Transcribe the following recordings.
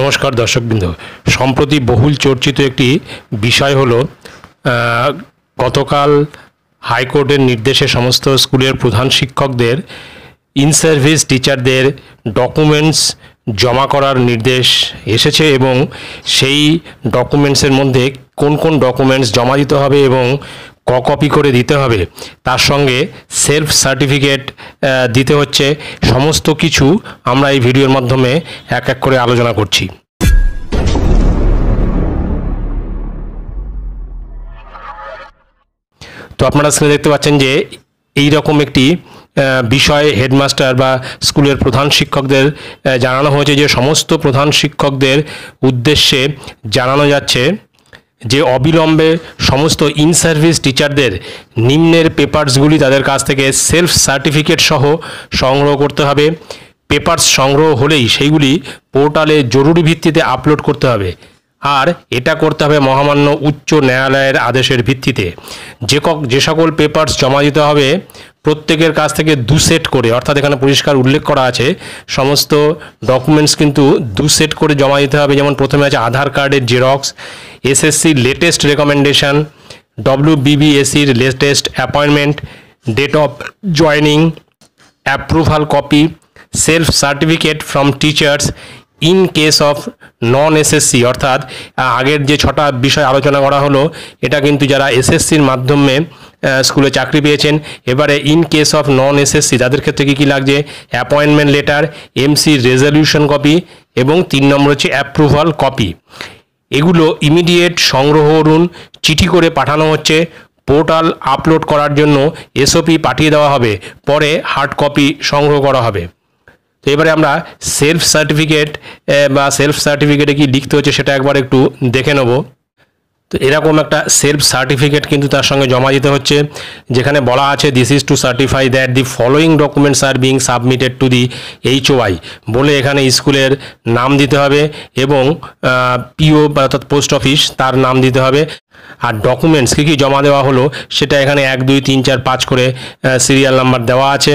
নমস্কার দর্শকবৃন্দ সম্প্রতি বহুল চর্চিত একটি বিষয় হলো গতকাল হাইকোর্টের নির্দেশে সমস্ত স্কুলের প্রধান শিক্ষকদের ইন সার্ভিস টিচারদের ডকুমেন্টস জমা করার নির্দেশ এসেছে এবং সেই ডকুমেন্টসের মধ্যে কোন কোন ডকুমেন্টস জমা দিতে হবে এবং ক কপি করে দিতে হবে তার সঙ্গে সেলফ সার্টিফিকেট দিতে হচ্ছে সমস্ত কিছু আমরা এই ভিডিওর মাধ্যমে এক এক করে আলোচনা করছি তো আপনারা স্ক্রিনে দেখতে পাচ্ছেন যে এই রকম একটি বিষয় হেডমাস্টার বা স্কুলের প্রধান শিক্ষকদের জানানো হয়েছে যে সমস্ত প্রধান শিক্ষকদের উদ্দেশ্যে জানানো যাচ্ছে যে অবিলম্বে সমস্ত ইন সার্ভিস টিচারদের নিম্নের পেপার্সগুলি তাদের কাছ থেকে সেলফ সার্টিফিকেট সহ সংগ্রহ করতে হবে পেপার্স সংগ্রহ হলেই সেইগুলি পোর্টালে জরুরি ভিত্তিতে আপলোড করতে হবে আর এটা করতে হবে মহামান্য উচ্চ ন্যায়ালয়ের আদেশের ভিত্তিতে যে যে সকল পেপার্স জমা দিতে হবে প্রত্যেকের কাছ থেকে দু সেট করে অর্থাৎ এখানে পরিষ্কার উল্লেখ করা আছে সমস্ত ডকুমেন্টস কিন্তু দু সেট করে জমা দিতে হবে যেমন প্রথমে আছে আধার কার্ডের xerox SSC latest recommendation W বিবিএসির latest appointment date of joining approval copy self certificate from teachers in case of non SSC অর্থাৎ আগের যে ছটা বিষয় আলোচনা করা হলো এটা কিন্তু যারা এসএসসির মাধ্যমে স্কুলে চাকরি পেয়েছেন এবারে in case of non SSC তাদের ক্ষেত্রে কী কী লাগছে appointment letter MC resolution copy এবং তিন নম্বর হচ্ছে অ্যাপ্রুভাল কপি এগুলো ইমিডিয়েট সংগ্রহ করুন চিঠি করে পাঠানো হচ্ছে পোর্টাল আপলোড করার জন্য এসওপি পাঠিয়ে দেওয়া হবে পরে হার্ড কপি সংগ্রহ করা হবে তো এবারে আমরা সেলফ সার্টিফিকেট বা সেলফ সার্টিফিকেটে কি লিখতে হচ্ছে সেটা একবার একটু দেখে নেবো তো এরকম একটা সেলফ সার্টিফিকেট কিন্তু তার সঙ্গে জমা দিতে হচ্ছে যেখানে বলা আছে this is to certify that the following documents are being submitted to the H Y বলে এখানে স্কুলের নাম দিতে হবে এবং পিও অর্থাৎ পোস্ট অফিস তার নাম দিতে হবে আর ডকুমেন্টস কী কী জমা দেওয়া হলো সেটা এখানে এক দুই তিন চার পাঁচ করে সিরিয়াল নাম্বার দেওয়া আছে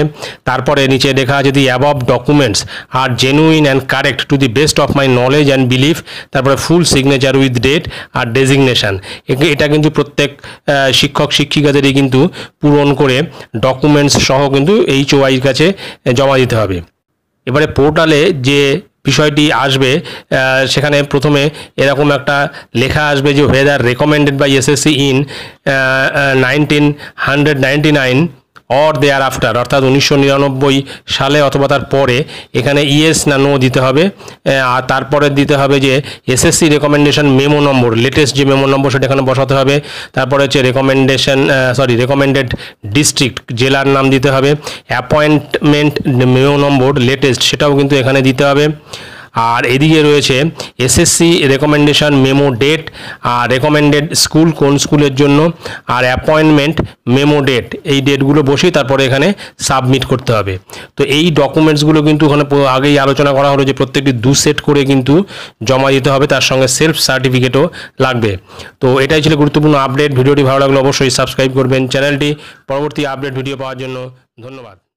তারপরে নিচে লেখা আছে the above documents are genuine and correct to the best of my knowledge and belief তারপরে ফুল সিগনেচার উইথ ডেট আর ডেজিগনেশান এটা কিন্তু প্রত্যেক শিক্ষক শিক্ষিকাদেরই কিন্তু পূরণ করে ডকুমেন্টস সহ কিন্তু এইচ ওয়াইয়ের কাছে জমা দিতে হবে এবারে পোর্টালে যে বিষয়টি আসবে সেখানে প্রথমে এরকম একটা লেখা আসবে যে whether recommended by SSC in nineteen hundred ninety nine or thereafter অর্থাৎ উনিশশো সালে অথবা তার পরে এখানে ইএস না নো দিতে হবে আর তারপরে দিতে হবে যে SSC recommendation memo number latest যে মেমো নম্বর সেটা এখানে বসাতে হবে তারপরে হচ্ছে রেকমেন্ডেশন সরি রেকমেন্ডেড ডিস্ট্রিক্ট জেলার নাম দিতে হবে অ্যাপয়েন্টমেন্ট মেমো নম্বর লেটেস্ট সেটাও কিন্তু এখানে দিতে হবে আর এদিকে রয়েছে এসএসসি রেকমেন্ডেশন মেমো ডেট আর রেকমেন্ডেড স্কুল কোন স্কুলের জন্য আর অ্যাপয়েন্টমেন্ট মেমো ডেট এই ডেটগুলো বসেই তারপরে এখানে সাবমিট করতে হবে তো এই ডকুমেন্টসগুলো কিন্তু ওখানে আগেই আলোচনা করা হলো যে প্রত্যেকটি দু সেট করে কিন্তু জমা দিতে হবে তার সঙ্গে সেলফ সার্টিফিকেটও লাগবে তো এটাই ছিল গুরুত্বপূর্ণ আপডেট ভিডিওটি ভালো লাগলে অবশ্যই সাবস্ক্রাইব করবেন চ্যানেলটি পরবর্তী আপডেট ভিডিও পাওয়ার জন্য ধন্যবাদ